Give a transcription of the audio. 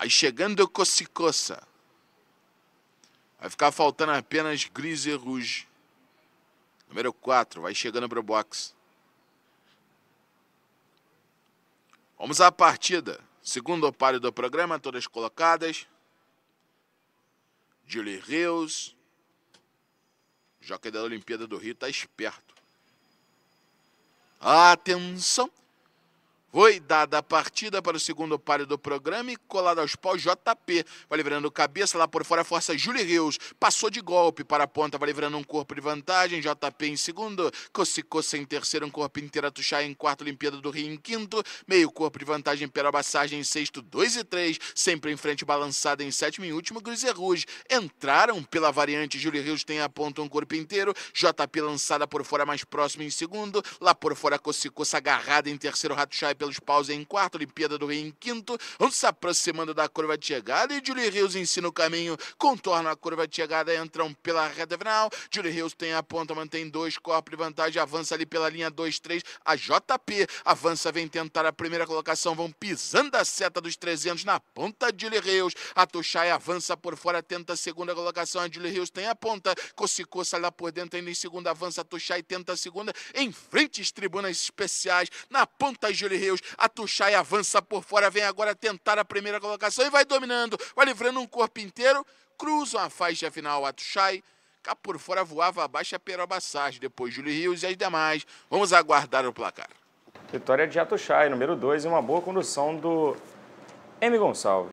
Aí chegando Cosicosa. Vai ficar faltando apenas Gris e Rouge. Número 4, vai chegando para o box. Vamos à partida. Segundo par do programa, todas colocadas. Julie Rios. Jockey da Olimpíada do Rio está esperto. Atenção! Foi dada a partida para o segundo páreo do programa e colado aos pós JP. Vai livrando cabeça lá por fora, força Júlio Rios. Passou de golpe para a ponta, vai livrando um corpo de vantagem. JP em segundo, Cossicossa em terceiro, um corpo inteiro a em quarto, Olimpíada do Rio em quinto. Meio corpo de vantagem, Perobassagem em sexto, 2 e 3. Sempre em frente, balançada em sétimo e último, Griser Rouge. Entraram pela variante, Júlio Rios tem a ponta um corpo inteiro. JP lançada por fora, mais próximo em segundo. Lá por fora, Cossicossa agarrada em terceiro, Rato Chai pelos paus em quarto, Olimpíada do Rio em quinto, se aproximando da curva de chegada e Julie Rios ensina o caminho, contorna a curva de chegada, entram pela reta final, Julie Rios tem a ponta, mantém dois corpos de vantagem, avança ali pela linha 2-3, a JP avança, vem tentar a primeira colocação, vão pisando a seta dos 300 na ponta de Julie Rios, a Tuxai avança por fora, tenta a segunda colocação, a Julie Rios tem a ponta, Cossicô sai lá por dentro, ainda em segunda avança, Tuxai tenta a segunda, em frente às tribunas especiais, na ponta Julie Rios, a Atuchai avança por fora, vem agora tentar a primeira colocação e vai dominando. Vai livrando um corpo inteiro. Cruzam a faixa final. Atuchai. Cá por fora voava abaixo a Peroba Sarge, depois Júlio Rios e as demais. Vamos aguardar o placar. Vitória de Atuchai, número 2, e uma boa condução do M. Gonçalves.